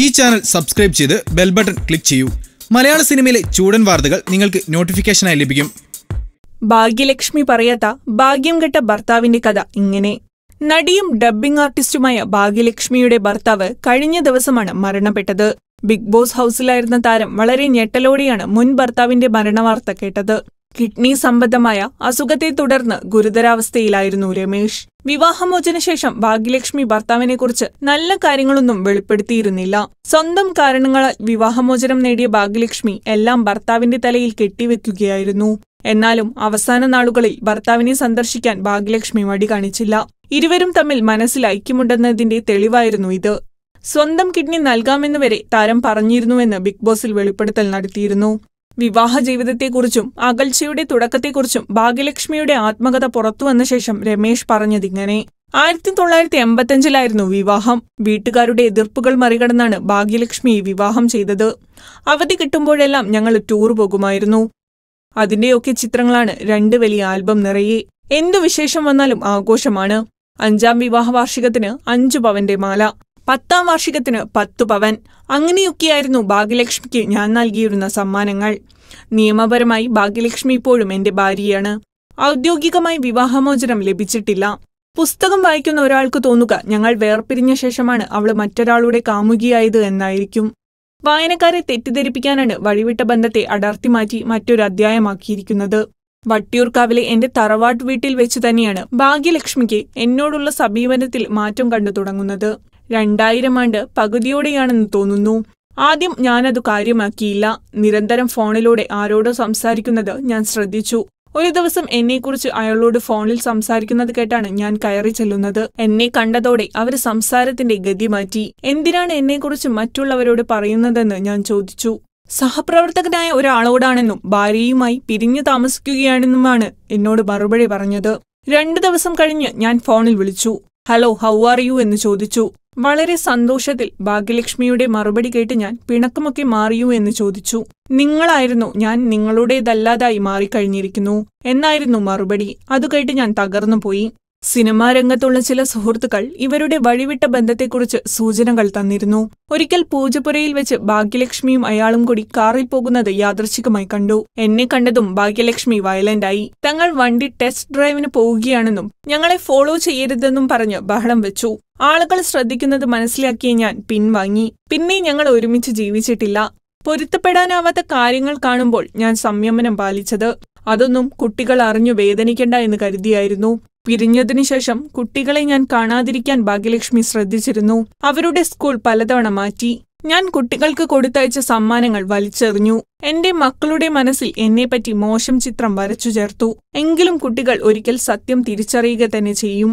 ഈ channel subscribe ചെയ്ത് bell button click ചെയ്യൂ മലയാള സിനിമയിലെ ചൂടൻ വാർത്തകൾ നിങ്ങൾക്ക് നോട്ടിഫിക്കേഷനായി ലഭിക്കും ഭാഗ്യലക്ഷ്മി പറയാത്ത ഭാഗ്യം കെട്ട ഭർത്താവിന്റെ കഥ ഇങ്ങനെ നടിയും ഡബ്ബിംഗ് ആർട്ടിസ്റ്റുമായ ഭാഗ്യലക്ഷ്മിയുടെ ഭർത്താവ് കഴിഞ്ഞ ദിവസമാണ് മരണപ്പെട്ടത് ബിഗ് ബോസ് ഹൗസിലായിരുന്ന താരം വളരെ ഞെട്ടലോടെയാണ് മുൻ ഭർത്താവിന്റെ മരണവാർത്ത കേട്ടത് കിഡ്നി സംബന്ധമായ അസുഖത്തെ തുടർന്ന് ഗുരുതരാവസ്ഥയിലായിരുന്നു രമേഷ് വിവാഹമോചനശേഷം ഭാഗ്യലക്ഷ്മി ഭർത്താവിനെക്കുറിച്ച് നല്ല കാര്യങ്ങളൊന്നും വെളിപ്പെടുത്തിയിരുന്നില്ല സ്വന്തം കാരണങ്ങളാൽ വിവാഹമോചനം നേടിയ ഭാഗ്യലക്ഷ്മി എല്ലാം ഭർത്താവിന്റെ തലയിൽ കെട്ടിവെക്കുകയായിരുന്നു എന്നാലും അവസാന നാളുകളിൽ ഭർത്താവിനെ സന്ദർശിക്കാൻ ഭാഗ്യലക്ഷ്മി മടി കാണിച്ചില്ല ഇരുവരും തമ്മിൽ മനസ്സിൽ ഐക്യമുണ്ടെന്നതിന്റെ തെളിവായിരുന്നു ഇത് സ്വന്തം കിഡ്നി നൽകാമെന്നുവരെ താരം പറഞ്ഞിരുന്നുവെന്ന് ബിഗ് ബോസിൽ വെളിപ്പെടുത്തൽ നടത്തിയിരുന്നു വിവാഹ ജീവിതത്തെക്കുറിച്ചും അകൽച്ചയുടെ തുടക്കത്തെക്കുറിച്ചും ഭാഗ്യലക്ഷ്മിയുടെ ആത്മകഥ പുറത്തുവന്ന ശേഷം രമേശ് പറഞ്ഞതിങ്ങനെ ആയിരത്തി തൊള്ളായിരത്തി എൺപത്തഞ്ചിലായിരുന്നു വിവാഹം വീട്ടുകാരുടെ എതിർപ്പുകൾ മറികടന്നാണ് ഭാഗ്യലക്ഷ്മി വിവാഹം ചെയ്തത് അവധി കിട്ടുമ്പോഴെല്ലാം ഞങ്ങൾ ടൂർ പോകുമായിരുന്നു അതിന്റെയൊക്കെ ചിത്രങ്ങളാണ് രണ്ട് വലിയ ആൽബം നിറയെ എന്തു വിശേഷം വന്നാലും ആഘോഷമാണ് അഞ്ചാം വിവാഹ വാർഷികത്തിന് അഞ്ചു പവന്റെ മാല പത്താം വാർഷികത്തിന് പത്തു പവൻ അങ്ങനെയൊക്കെയായിരുന്നു ഭാഗ്യലക്ഷ്മിക്ക് ഞാൻ നൽകിയിരുന്ന സമ്മാനങ്ങൾ നിയമപരമായി ഭാഗ്യലക്ഷ്മി ഇപ്പോഴും എന്റെ ഭാര്യയാണ് ഔദ്യോഗികമായി വിവാഹമോചനം ലഭിച്ചിട്ടില്ല പുസ്തകം വായിക്കുന്ന ഒരാൾക്ക് തോന്നുക ഞങ്ങൾ വേർപിരിഞ്ഞ ശേഷമാണ് അവൾ മറ്റൊരാളുടെ കാമുകിയായത് എന്നായിരിക്കും വായനക്കാരെ തെറ്റിദ്ധരിപ്പിക്കാനാണ് വഴിവിട്ട ബന്ധത്തെ മാറ്റി മറ്റൊരു അധ്യായമാക്കിയിരിക്കുന്നത് വട്ടിയൂർക്കാവിലെ എന്റെ തറവാട്ട് വീട്ടിൽ വെച്ച് തന്നെയാണ് ഭാഗ്യലക്ഷ്മിക്ക് എന്നോടുള്ള സമീപനത്തിൽ മാറ്റം കണ്ടു തുടങ്ങുന്നത് രണ്ടായിരം ആണ്ട് പകുതിയോടെയാണെന്ന് തോന്നുന്നു ആദ്യം ഞാനത് കാര്യമാക്കിയില്ല നിരന്തരം ഫോണിലൂടെ ആരോടോ സംസാരിക്കുന്നത് ഞാൻ ശ്രദ്ധിച്ചു ഒരു ദിവസം എന്നെക്കുറിച്ച് അയാളോട് ഫോണിൽ സംസാരിക്കുന്നത് കേട്ടാണ് ഞാൻ കയറി ചെല്ലുന്നത് എന്നെ കണ്ടതോടെ അവർ സംസാരത്തിന്റെ ഗതി മാറ്റി എന്തിനാണ് എന്നെക്കുറിച്ച് മറ്റുള്ളവരോട് പറയുന്നതെന്ന് ഞാൻ ചോദിച്ചു സഹപ്രവർത്തകനായ ഒരാളോടാണെന്നും ഭാര്യയുമായി പിരിഞ്ഞു താമസിക്കുകയാണെന്നുമാണ് എന്നോട് മറുപടി പറഞ്ഞത് രണ്ടു ദിവസം കഴിഞ്ഞ് ഞാൻ ഫോണിൽ വിളിച്ചു ഹലോ ഹൗ ആർ യു എന്ന് ചോദിച്ചു വളരെ സന്തോഷത്തിൽ ഭാഗ്യലക്ഷ്മിയുടെ മറുപടി കേട്ട് ഞാൻ പിണക്കമൊക്കെ മാറിയൂ എന്ന് ചോദിച്ചു നിങ്ങളായിരുന്നു ഞാൻ നിങ്ങളുടേതല്ലാതായി മാറിക്കഴിഞ്ഞിരിക്കുന്നു എന്നായിരുന്നു മറുപടി അത് കേട്ട് ഞാൻ തകർന്നുപോയി സിനിമാ രംഗത്തുള്ള ചില സുഹൃത്തുക്കൾ ഇവരുടെ വഴിവിട്ട ബന്ധത്തെക്കുറിച്ച് സൂചനകൾ തന്നിരുന്നു ഒരിക്കൽ പൂജപ്പുരയിൽ വെച്ച് ഭാഗ്യലക്ഷ്മിയും അയാളും കൂടി കാറിൽ പോകുന്നത് യാദൃച്ഛികമായി കണ്ടു എന്നെ കണ്ടതും ഭാഗ്യലക്ഷ്മി വയലന്റായി തങ്ങൾ വണ്ടി ടെസ്റ്റ് ഡ്രൈവിന് പോവുകയാണെന്നും ഞങ്ങളെ ഫോളോ ചെയ്യരുതെന്നും പറഞ്ഞ് ബഹളം വെച്ചു ആളുകൾ ശ്രദ്ധിക്കുന്നത് മനസ്സിലാക്കിയ ഞാൻ പിൻവാങ്ങി പിന്നെ ഞങ്ങൾ ഒരുമിച്ച് ജീവിച്ചിട്ടില്ല പൊരുത്തപ്പെടാനാവാത്ത കാര്യങ്ങൾ കാണുമ്പോൾ ഞാൻ സംയമനം പാലിച്ചത് അതൊന്നും കുട്ടികൾ അറിഞ്ഞു വേദനിക്കണ്ട എന്ന് കരുതിയായിരുന്നു പിരിഞ്ഞതിനു ശേഷം കുട്ടികളെ ഞാൻ കാണാതിരിക്കാൻ ഭാഗ്യലക്ഷ്മി ശ്രദ്ധിച്ചിരുന്നു അവരുടെ സ്കൂൾ പലതവണ മാറ്റി ഞാൻ കുട്ടികൾക്ക് കൊടുത്തയച്ച സമ്മാനങ്ങൾ വലിച്ചെറിഞ്ഞു എന്റെ മക്കളുടെ മനസ്സിൽ എന്നെപ്പറ്റി മോശം ചിത്രം വരച്ചു ചേർത്തു എങ്കിലും കുട്ടികൾ ഒരിക്കൽ സത്യം തിരിച്ചറിയുക തന്നെ ചെയ്യും